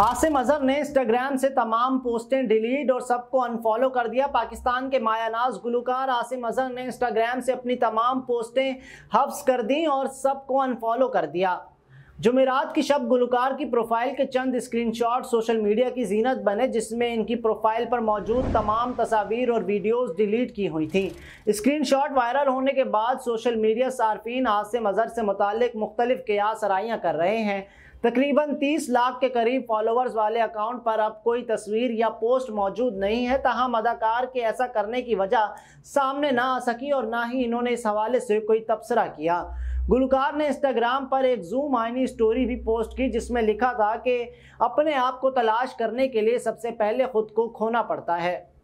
आसिम अजहर ने इंस्टाग्राम से तमाम पोस्टें डिलीट और सबको अनफॉलो कर दिया पाकिस्तान के मायानाज गुलकार आसिम अजहर ने इंस्टाग्राम से अपनी तमाम पोस्टें हफ्स कर दी और सबको अनफॉलो कर दिया जुमेरात की शब गुलकार की प्रोफाइल के चंद स्क्रीनशॉट सोशल मीडिया की जीनत बने जिसमें इनकी प्रोफाइल पर मौजूद तमाम तस्वीर और वीडियोस डिलीट की हुई थी स्क्रीनशॉट वायरल होने के बाद सोशल मीडिया सार्फिन आसिम अजहर से मुतल मुख्तलिफ कयास राइयाँ कर रहे हैं तकरीबन 30 लाख के करीब फॉलोअर्स वाले अकाउंट पर अब कोई तस्वीर या पोस्ट मौजूद नहीं है तहम अदाकार के ऐसा करने की वजह सामने ना आ सकी और ना ही इन्होंने इस हवाले से कोई तबसरा किया गुलकार ने इंस्टाग्राम पर एक जूम आईनी स्टोरी भी पोस्ट की जिसमें लिखा था कि अपने आप को तलाश करने के लिए सबसे पहले खुद को खोना पड़ता है